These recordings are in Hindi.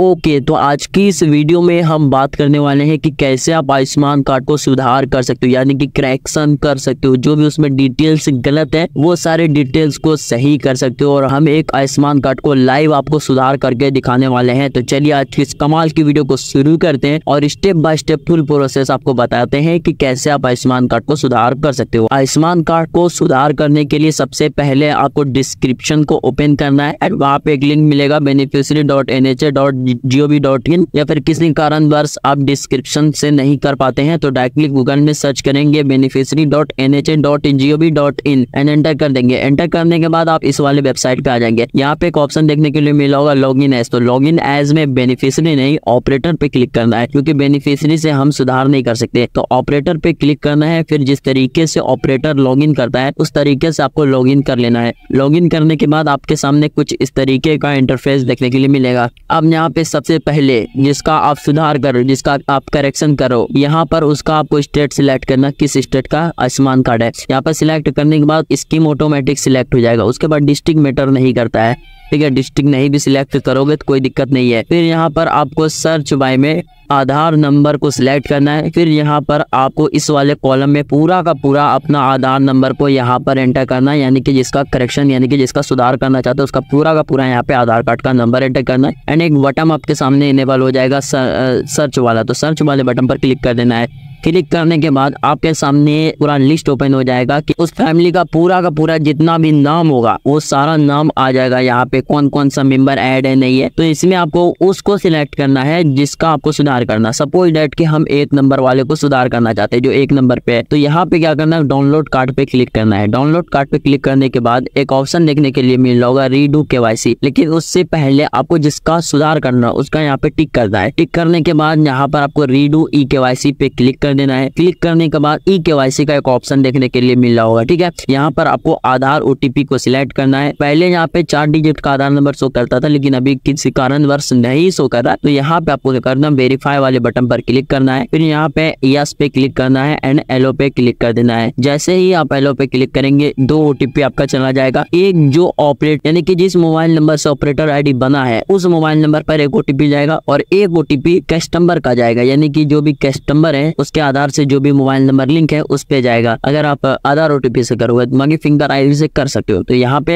ओके तो आज की इस वीडियो में हम बात करने वाले हैं कि कैसे आप आयुष्मान कार्ड को सुधार कर सकते हो यानी कि क्रैक्शन कर सकते हो जो भी उसमें डिटेल्स गलत है वो सारे डिटेल्स को सही कर सकते हो और हम एक आयुष्मान कार्ड को लाइव आपको सुधार करके दिखाने वाले हैं तो चलिए आज की इस कमाल की वीडियो को शुरू करते हैं और step by step full process आपको बताते हैं की कैसे आप आयुष्मान कार्ड को सुधार कर सकते हो आयुष्मान कार्ड को सुधार करने के लिए सबसे पहले आपको डिस्क्रिप्शन को ओपन करना है एंड वहाँ पे एक लिंक मिलेगा beneficiary dot N H A dot या फिर किसी कारणवश आप डिस्क्रिप्शन से नहीं कर पाते हैं तो डायरेक्टली गूगल में सर्च करेंगे beneficiary dot N H A dot G O V dot in and enter कर देंगे एंटर करने के बाद आप इस वाले वेबसाइट पे आ जाएंगे यहाँ पे एक ऑप्शन देखने के लिए मिला होगा लॉग इन एज तो लॉग इन एज में बेनिफिशरी नहीं ऑपरेटर पे क्लिक करना है क्योंकि बेनिफिशरी से हम सुधार नहीं कर सकते तो ऑपरेटर पे क्लिक करना है फिर जिस तरीके से ऑपरेटर लॉग इन करता है उस तरीके से आपको लॉग इन कर लेना है लॉग इन करने के बाद आपके सामने कुछ इस तरीके का इंटरफेस देखने के लिए मिलेगा अब यहाँ पे सबसे पहले जिसका आप सुधार करो जिसका आप करेक्शन करो यहाँ पर उसका आपको स्टेट सिलेक्ट करना किस स्टेट का आयुष्मान कार्ड है यहाँ पर सिलेक्ट करने के बाद स्कीम ऑटोमेटिक सिलेक्ट हो जाएगा उसके बाद डिस्ट्रिक्ट मैटर नहीं करता है ठीक है डिस्ट्रिक्ट नहीं भी सिलेक्ट करोगे तो कोई दिक्कत नहीं है फिर यहाँ पर आपको सर्च बाय में आधार नंबर को सिलेक्ट करना है फिर यहाँ पर आपको इस वाले कॉलम में पूरा का पूरा अपना आधार नंबर को यहाँ पर एंटर करना है यानी कि जिसका करेक्शन यानी कि जिसका सुधार करना चाहते हैं उसका पूरा का पूरा यहाँ पे आधार कार्ड का नंबर एंटर करना है एंड एक बटन आपके सामने इनेबल हो जाएगा सर्च वाला तो सर्च वाले बटन पर क्लिक कर देना है क्लिक करने के बाद आपके सामने पूरा लिस्ट ओपन हो जाएगा कि उस फैमिली का पूरा का पूरा जितना भी नाम होगा वो सारा नाम आ जाएगा यहाँ पे कौन कौन सा मेंबर ऐड है नहीं है तो इसमें आपको उसको सिलेक्ट करना है जिसका आपको सुधार करना सपोज डेट कि हम एक नंबर वाले को सुधार करना चाहते हैं जो एक नंबर पे है तो यहाँ पे क्या करना है डाउनलोड कार्ड पे क्लिक करना है डाउनलोड कार्ड पे क्लिक करने के बाद एक ऑप्शन देखने के लिए मिल रहा होगा रीडू केवाईसी लेकिन उससे पहले आपको जिसका सुधार करना उसका यहाँ पे टिक करना है टिक करने के बाद यहाँ पर आपको रीडू e ई पे क्लिक कर देना है क्लिक करने के बाद ई के का एक ऑप्शन देखने के लिए मिल रहा होगा ठीक है यहाँ पर आपको आधार ओटीपी को सिलेक्ट करना है पहले यहाँ पे चार डिजिट का आधार नंबर शो करता था लेकिन अभी किसी कारणवश नहीं शो कर रहा तो यहाँ पे आपको करना वेरीफाई वाले बटन पर क्लिक करना है फिर यहाँ पे यस पे क्लिक करना है एंड एलो पे क्लिक कर देना है जैसे ही आप एलो पे क्लिक करेंगे दो ओटीपी आपका चला जाएगा एक जो ऑपरेट यानी कि जिस मोबाइल नंबर से ऑपरेटर आईडी बना है उस मोबाइल नंबर पर एक ओटीपी जाएगा और एक ओटीपी कस्टमर का जाएगा यानी कि जो भी कस्टमर है उसके उसके आधार से जो भी मोबाइल नंबर लिंक है उस पे जाएगा अगर आप आधार ओटीपी से करोगे तो मांगी फिंगर आईडी से कर सकते हो तो यहाँ पे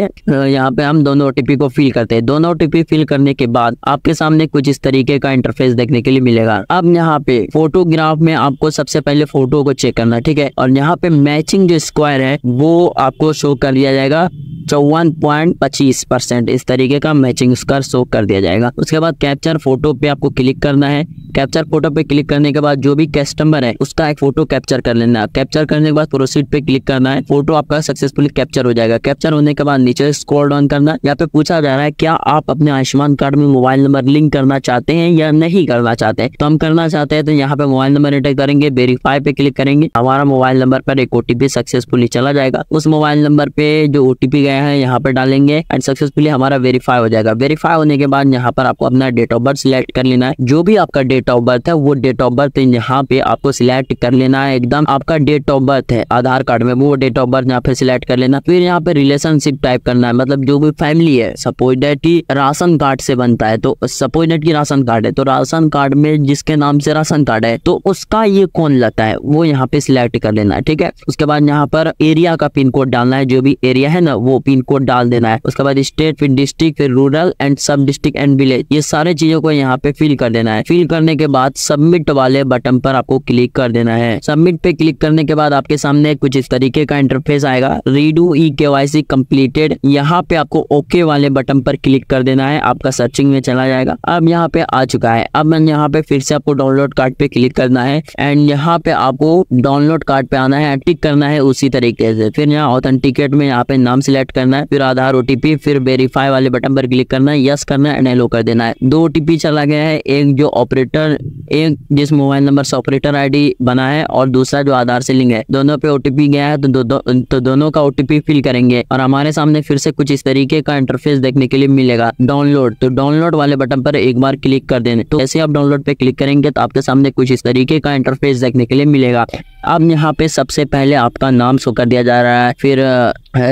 यहाँ पे हम दोनों ओटीपी को फिल करते हैं दोनों ओटीपी फिल करने के बाद आपके सामने कुछ इस तरीके का इंटरफेस देखने के लिए मिलेगा अब यहाँ पे फोटोग्राफ में आपको सबसे पहले फोटो को चेक करना ठीक है और यहाँ पे मैचिंग जो स्क्वायर है वो आपको शो कर लिया जाएगा चौवन पॉइंट पच्चीस परसेंट इस तरीके का मैचिंग स्कर शो कर दिया जाएगा उसके बाद कैप्चर फोटो पे आपको क्लिक करना है कैप्चर फोटो पे क्लिक करने के बाद जो भी कस्टमर है उसका एक फोटो कैप्चर कर लेना कैप्चर करने के बाद प्रोसीड पे क्लिक करना है फोटो आपका सक्सेसफुल कैप्चर हो जाएगा कैप्चर होने के बाद नीचे स्क्रॉल डाउन करना यहाँ पे पूछा जा रहा है क्या आप अपने आयुष्मान कार्ड में मोबाइल नंबर लिंक करना चाहते हैं या नहीं करना चाहते हैं तो हम करना चाहते हैं तो यहाँ पे मोबाइल नंबर एंटर करेंगे वेरीफाई पे क्लिक करेंगे हमारा मोबाइल नंबर पर एक ओटीपी सक्सेसफुली चला जाएगा उस मोबाइल नंबर पे जो ओटीपी गया बनाया है यहाँ पर डालेंगे एंड सक्सेसफुली हमारा वेरीफाई हो जाएगा वेरीफाई होने के बाद यहाँ पर आपको अपना डेट ऑफ बर्थ सिलेक्ट कर लेना है जो भी आपका डेट ऑफ बर्थ है वो डेट ऑफ बर्थ यहाँ पे आपको सिलेक्ट कर लेना है एकदम आपका डेट ऑफ बर्थ है आधार कार्ड में वो डेट ऑफ बर्थ यहाँ पे सिलेक्ट कर लेना फिर यहाँ पे रिलेशनशिप टाइप करना है मतलब जो भी फैमिली है सपोज डेट ही राशन कार्ड से बनता है तो सपोज डेट की राशन कार्ड है तो राशन कार्ड में जिसके नाम से राशन कार्ड है तो उसका ये कौन लगता है वो यहाँ पे सिलेक्ट कर लेना है ठीक है उसके बाद यहाँ पर एरिया का पिन कोड डालना है जो भी एरिया है ना वो पिन कोड डाल देना है उसके बाद स्टेट फिर डिस्ट्रिक्ट फिर rural and sub district and village ये सारे चीजों को यहाँ पे फिल कर देना है फिल करने के बाद सबमिट वाले बटन पर आपको क्लिक कर देना है सबमिट पे क्लिक करने के बाद आपके सामने कुछ इस तरीके का इंटरफेस आएगा रीडू ई के वाई सी कम्प्लीटेड यहाँ पे आपको ओके वाले बटन पर क्लिक कर देना है आपका सर्चिंग में चला जाएगा अब यहाँ पे आ चुका है अब मैं यहाँ पे फिर से आपको डाउनलोड कार्ड पे क्लिक करना है एंड यहाँ पे आपको डाउनलोड कार्ड पे आना है टिक करना है उसी तरीके से फिर यहाँ ऑथेंटिकेट में यहाँ पे नाम सिलेक्ट करना है फिर आधार ओटीपी फिर वेरीफाई वाले बटन पर क्लिक करना है यस करना है एंड कर देना है दो ओटीपी चला गया है एक जो ऑपरेटर एक जिस मोबाइल नंबर से ऑपरेटर आई बना है और दूसरा जो आधार से लिंक है दोनों पे ओटीपी गया है तो, दो, दो, तो दोनों का ओटीपी फिल करेंगे और हमारे सामने फिर से कुछ इस तरीके का इंटरफेस देखने के लिए मिलेगा डाउनलोड तो डाउनलोड वाले बटन पर एक बार क्लिक कर देने तो जैसे आप डाउनलोड पे क्लिक करेंगे तो आपके सामने कुछ इस तरीके का इंटरफेस देखने के लिए मिलेगा अब यहाँ पे सबसे पहले आपका नाम शो कर दिया जा रहा है फिर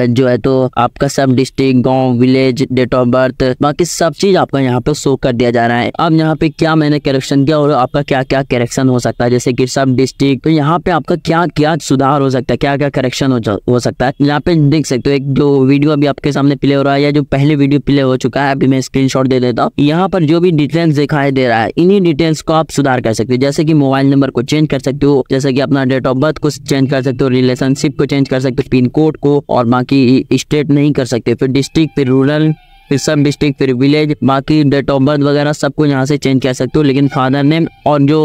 जो है तो आपका सब डिस्ट्रिक्ट गांव विलेज डेट ऑफ बर्थ बाकी सब चीज आपका यहाँ पे शो कर दिया जा रहा है अब यहाँ पे क्या मैंने करेक्शन किया और आपका क्या क्या करेक्शन हो सकता है जैसे कि सब डिस्ट्रिक्ट तो यहाँ पे आपका क्या क्या सुधार हो सकता है क्या क्या करेक्शन हो, हो सकता है यहाँ पे देख सकते हो एक जो वीडियो अभी आपके सामने प्ले हो रहा है या जो पहले वीडियो प्ले हो चुका है अभी मैं स्क्रीन दे देता हूँ यहाँ पर जो भी डिटेल्स दिखाई दे रहा है इन्हीं डिटेल्स को आप सुधार कर सकते हो जैसे की मोबाइल नंबर को चेंज कर सकते हो जैसे की अपना डेट ऑफ बर्थ को चेंज कर सकते हो रिलेशनशिप को चेंज कर सकते हो पिन कोड को और बाकी स्टेट नहीं कर सकते फिर डिस्ट्रिक्ट फिर रूरल फिर सब डिस्ट्रिक्ट फिर विलेज बाकी डेट ऑफ बर्थ वगैरह सब कुछ यहाँ से चेंज कर सकते हो लेकिन फादर नेम और जो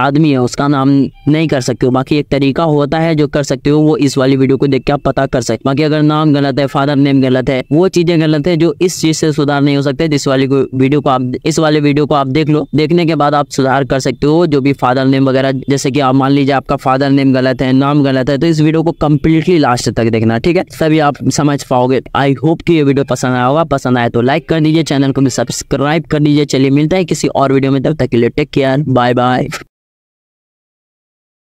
आदमी है उसका नाम नहीं कर सकते हो बाकी एक तरीका होता है जो कर सकते हो वो इस वाली वीडियो को देख के आप पता कर सकते बाकी अगर नाम गलत है फादर नेम गलत है वो चीजें गलत है जो इस चीज से सुधार नहीं हो सकते जिस वाली वीडियो को आप इस वाले वीडियो को आप देख लो देखने के बाद आप सुधार कर सकते हो जो भी फादर नेम वगैरह जैसे की आप मान लीजिए आपका फादर नेम गलत है नाम गलत है तो इस वीडियो को कम्प्लीटली लास्ट तक देखना ठीक है तभी आप समझ पाओगे आई होप की ये वीडियो पसंद आया होगा पसंद आया तो लाइक कर दीजिए चैनल को भी सब्सक्राइब कर दीजिए चलिए मिलता है किसी और वीडियो में तब तक के लिए टेक केयर बाय बाय